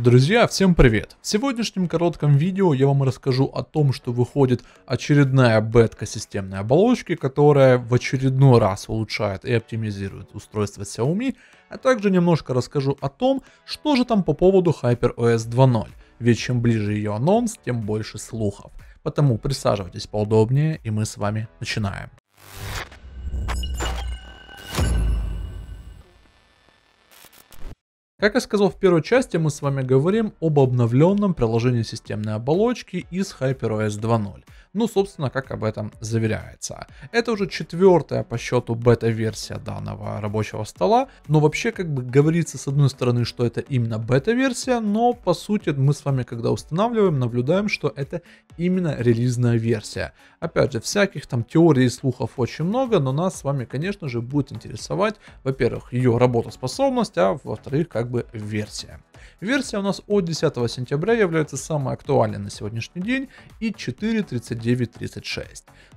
Друзья, всем привет! В сегодняшнем коротком видео я вам расскажу о том, что выходит очередная бетка системной оболочки, которая в очередной раз улучшает и оптимизирует устройство Xiaomi, а также немножко расскажу о том, что же там по поводу HyperOS 2.0, ведь чем ближе ее анонс, тем больше слухов. Поэтому присаживайтесь поудобнее и мы с вами начинаем. Как я сказал в первой части, мы с вами говорим об обновленном приложении системной оболочки из HyperOS 2.0. Ну, собственно, как об этом заверяется. Это уже четвертая по счету бета-версия данного рабочего стола, но вообще как бы говорится с одной стороны, что это именно бета-версия, но по сути мы с вами когда устанавливаем, наблюдаем, что это именно релизная версия. Опять же, всяких там теорий и слухов очень много, но нас с вами, конечно же, будет интересовать, во-первых, ее работоспособность, а во-вторых, как бы версия. Версия у нас от 10 сентября является самой актуальной на сегодняшний день и 4.39.36.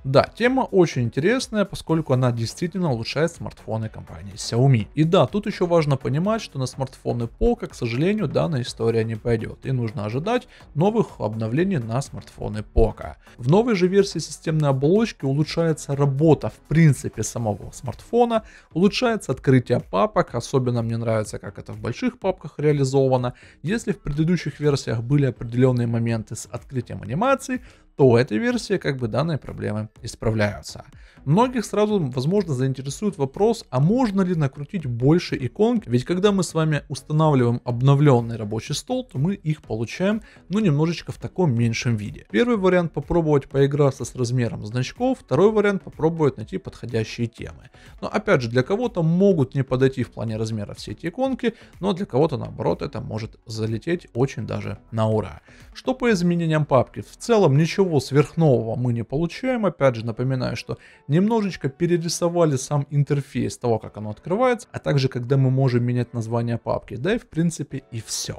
Да, тема очень интересная, поскольку она действительно улучшает смартфоны компании Xiaomi. И да, тут еще важно понимать, что на смартфоны Poco, к сожалению, данная история не пойдет, и нужно ожидать новых обновлений на смартфоны Poco. В новой же версии системной оболочки улучшается работа в принципе самого смартфона, улучшается открытие папок, особенно мне нравится, как это в больших папках реализовано, Покемона. Если в предыдущих версиях были определенные моменты с открытием анимации, то этой версии как бы данной проблемы исправляются. Многих сразу, возможно, заинтересует вопрос, а можно ли накрутить больше иконок? Ведь когда мы с вами устанавливаем обновленный рабочий стол, то мы их получаем, ну, немножечко в таком меньшем виде. Первый вариант попробовать поиграться с размером значков, второй вариант попробовать найти подходящие темы. Но опять же, для кого-то могут не подойти в плане размера все эти иконки, но для кого-то наоборот это может залететь очень даже на ура. Что по изменениям папки? В целом ничего ничего сверхнового мы не получаем. Опять же, напоминаю, что немножечко перерисовали сам интерфейс того, как оно открывается, а также когда мы можем менять название папки. Да и в принципе и все.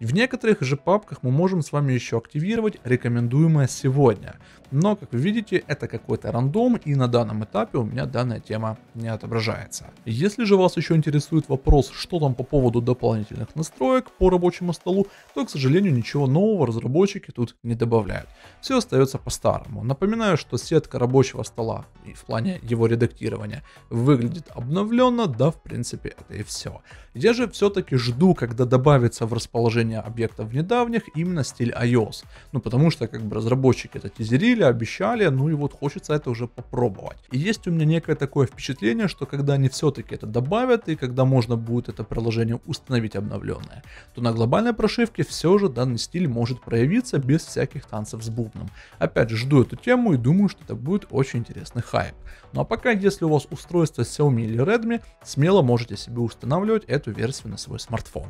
в некоторых же папках мы можем с вами еще активировать рекомендуемое сегодня. Но, как вы видите, это какой-то рандом, и на данном этапе у меня данная тема не отображается. Если же вас еще интересует вопрос, что там по поводу дополнительных настроек по рабочему столу, то, к сожалению, ничего нового разработчики тут не добавляют. Все остается по-старому. Напоминаю, что сетка рабочего стола и в плане его редактирования выглядит обновленно, да, в принципе, это и все. Я же все-таки жду, когда добавится в расположение объектов недавних именно стиль iOS. Ну, потому что, как бы, разработчики это тизерили, обещали, ну и вот хочется это уже попробовать. И есть у меня некое такое впечатление, что когда они все-таки это добавят, и когда можно будет это приложение установить обновленное, то на глобальной прошивке все же данный стиль может проявиться без всяких танцев с бубном. Опять же, жду эту тему и думаю, что это будет очень интересный хайп. Ну а пока, если у вас устройство Xiaomi или Redmi, смело можете себе устанавливать эту версию на свой смартфон.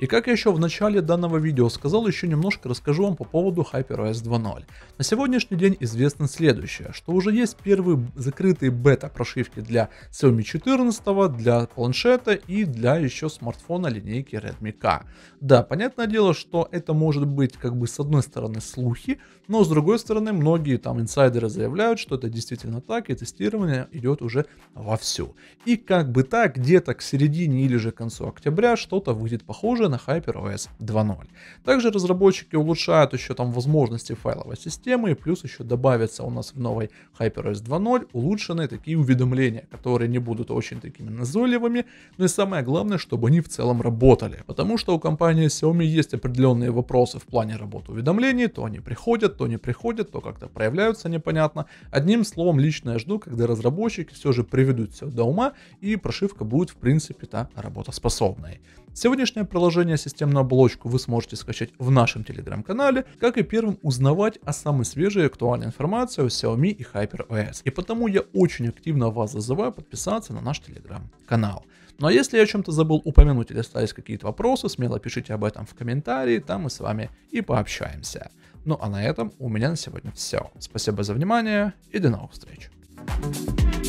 И как я еще в начале данного видео сказал, еще немножко расскажу вам по поводу HyperOS 2.0. На сегодняшний день известно следующее, что уже есть первые закрытые бета-прошивки для Xiaomi 14, для планшета и для еще смартфона линейки Redmi K. Да, понятное дело, что это может быть как бы с одной стороны слухи, но с другой стороны многие там инсайдеры заявляют, что это действительно так и тестирование идет уже вовсю. И как бы так, где-то к середине или же концу октября что-то выйдет похоже на HyperOS 2.0. Также разработчики улучшают еще там возможности файловой системы, и плюс еще добавится у нас в новой HyperOS 2.0 улучшенные такие уведомления, которые не будут очень такими назойливыми, но ну и самое главное, чтобы они в целом работали. Потому что у компании Xiaomi есть определенные вопросы в плане работы уведомлений, то они приходят, то не приходят, то как-то проявляются непонятно. Одним словом, лично я жду, когда разработчики все же приведут все до ума и прошивка будет в принципе-то работоспособной. Сегодняшнее приложение «Системную оболочку» вы сможете скачать в нашем телеграм-канале, как и первым узнавать о самой свежей и актуальной информации о Xiaomi и HyperOS. И потому я очень активно вас зазываю подписаться на наш телеграм-канал. Ну а если я о чем-то забыл упомянуть или остались какие-то вопросы, смело пишите об этом в комментарии, там мы с вами и пообщаемся. Ну а на этом у меня на сегодня все. Спасибо за внимание и до новых встреч. thank you